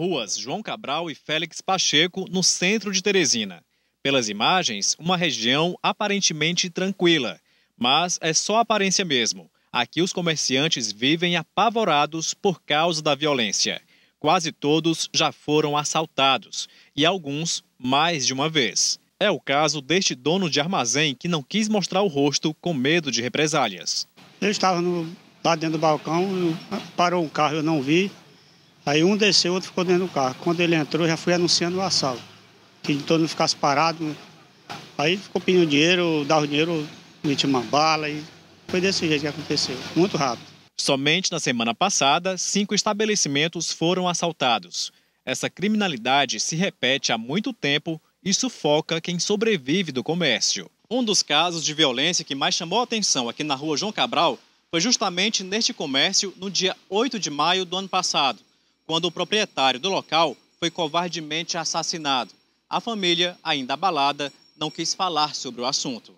ruas João Cabral e Félix Pacheco, no centro de Teresina. Pelas imagens, uma região aparentemente tranquila, mas é só aparência mesmo. Aqui os comerciantes vivem apavorados por causa da violência. Quase todos já foram assaltados e alguns mais de uma vez. É o caso deste dono de armazém que não quis mostrar o rosto com medo de represálias. Eu estava no, lá dentro do balcão, parou um carro, eu não vi. Aí um desceu, outro ficou dentro do carro. Quando ele entrou, já fui anunciando o assalto. Que todo mundo ficasse parado. Né? Aí ficou pedindo dinheiro, dava o dinheiro, metia uma bala. E foi desse jeito que aconteceu, muito rápido. Somente na semana passada, cinco estabelecimentos foram assaltados. Essa criminalidade se repete há muito tempo e sufoca quem sobrevive do comércio. Um dos casos de violência que mais chamou a atenção aqui na rua João Cabral foi justamente neste comércio no dia 8 de maio do ano passado quando o proprietário do local foi covardemente assassinado. A família, ainda abalada, não quis falar sobre o assunto.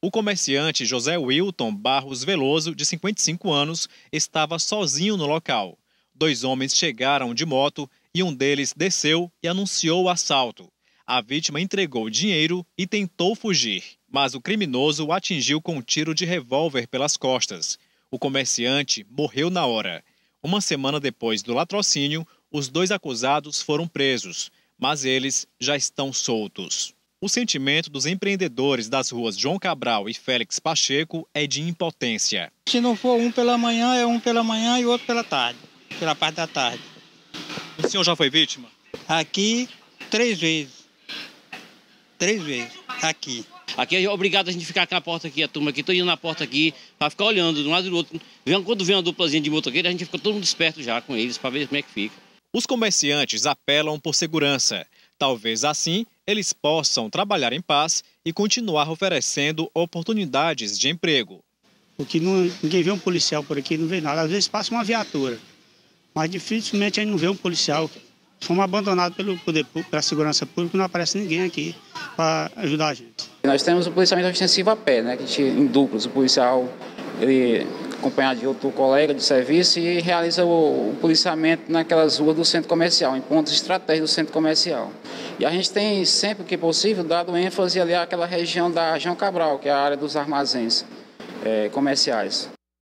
O comerciante José Wilton Barros Veloso, de 55 anos, estava sozinho no local. Dois homens chegaram de moto e um deles desceu e anunciou o assalto. A vítima entregou o dinheiro e tentou fugir, mas o criminoso o atingiu com um tiro de revólver pelas costas. O comerciante morreu na hora. Uma semana depois do latrocínio, os dois acusados foram presos, mas eles já estão soltos. O sentimento dos empreendedores das ruas João Cabral e Félix Pacheco é de impotência. Se não for um pela manhã, é um pela manhã e outro pela tarde, pela parte da tarde. O senhor já foi vítima? Aqui, três vezes. Três vezes, aqui. Aqui é obrigado a gente ficar com a porta aqui, a turma aqui, tô indo na porta aqui, para ficar olhando de um lado e do outro. Quando vem uma duplazinha de motoqueiro, a gente fica todo mundo esperto já com eles para ver como é que fica. Os comerciantes apelam por segurança. Talvez assim eles possam trabalhar em paz e continuar oferecendo oportunidades de emprego. Porque não, ninguém vê um policial por aqui, não vê nada. Às vezes passa uma viatura, mas dificilmente a gente não vê um policial Fomos abandonados pelo poder público, pela segurança pública, não aparece ninguém aqui para ajudar a gente. Nós temos o policiamento ofensivo a pé, né? Que a gente, em duplos, o policial ele, acompanhado de outro colega de serviço e realiza o, o policiamento naquelas ruas do centro comercial, em pontos estratégicos do centro comercial. E a gente tem sempre que possível dado ênfase ali àquela região da João Cabral, que é a área dos armazéns é, comerciais.